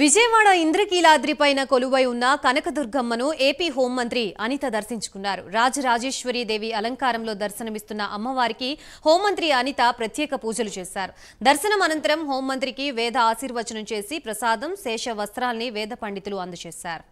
విజయవాడ ఇంద్రకీలాద్రిపైన కొలువై ఉన్న కనకదుర్గమ్మను ఏపీ హోంమంత్రి అనిత దర్శించుకున్నారు రాజరాజేశ్వరి దేవి అలంకారంలో దర్శనమిస్తున్న అమ్మవారికి హోంమంత్రి అనిత ప్రత్యేక పూజలు చేశారు దర్శనం అనంతరం హోంమంత్రికి వేద ఆశీర్వచనం చేసి ప్రసాదం శేష వస్త్రాల్ని వేద పండితులు అందజేశారు